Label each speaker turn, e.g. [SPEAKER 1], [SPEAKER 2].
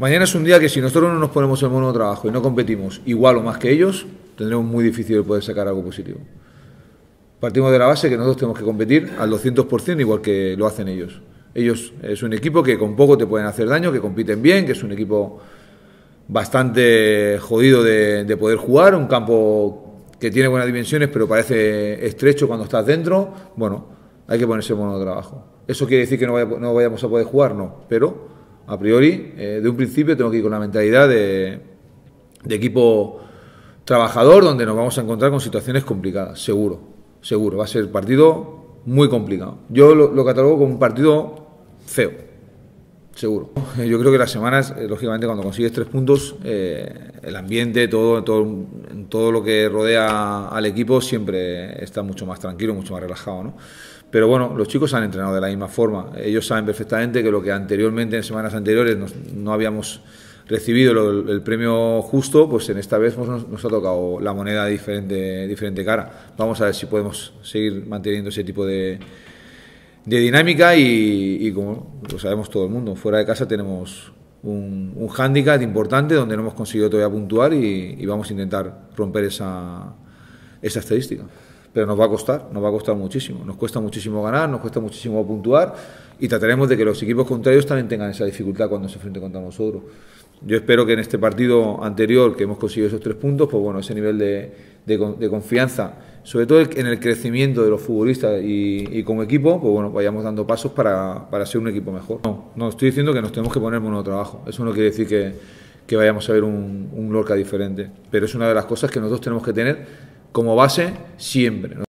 [SPEAKER 1] Mañana es un día que si nosotros no nos ponemos el mono de trabajo y no competimos igual o más que ellos, tendremos muy difícil poder sacar algo positivo. Partimos de la base que nosotros tenemos que competir al 200% igual que lo hacen ellos. Ellos es un equipo que con poco te pueden hacer daño, que compiten bien, que es un equipo bastante jodido de, poder jugar, un campo que tiene buenas dimensiones pero parece estrecho cuando estás dentro. Bueno, hay que ponerse el mono de trabajo. ¿Eso quiere decir que no vayamos a poder jugar? No, pero a priori, eh, de un principio tengo que ir con la mentalidad de, equipo trabajador donde nos vamos a encontrar con situaciones complicadas, seguro, seguro. Va a ser partido muy complicado. Yo lo, catalogo como un partido feo, seguro. Yo creo que las semanas, eh, lógicamente, cuando consigues tres puntos, eh, el ambiente, todo, todo todo lo que rodea al equipo siempre está mucho más tranquilo, mucho más relajado, ¿no? Pero bueno, los chicos han entrenado de la misma forma. Ellos saben perfectamente que lo que anteriormente, en semanas anteriores, no habíamos recibido el, premio justo, pues en esta vez pues, nos, ha tocado la moneda diferente, diferente cara. Vamos a ver si podemos seguir manteniendo ese tipo de, de dinámica y como lo sabemos todo el mundo, fuera de casa tenemos un, un hándicap importante donde no hemos conseguido todavía puntuar y, vamos a intentar romper esa, esa estadística. Pero nos va a costar, nos va a costar muchísimo. Nos cuesta muchísimo ganar, nos cuesta muchísimo puntuar y trataremos de que los equipos contrarios también tengan esa dificultad cuando se enfrenten contra nosotros. Yo espero que en este partido anterior que hemos conseguido esos tres puntos, pues bueno, ese nivel de, de, de confianza sobre todo en el crecimiento de los futbolistas y, como equipo, pues bueno, vayamos dando pasos para, para, ser un equipo mejor. No, no estoy diciendo que nos tenemos que poner trabajo eso no quiere decir que, vayamos a ver un, un, Lorca diferente, pero es una de las cosas que nosotros tenemos que tener como base siempre.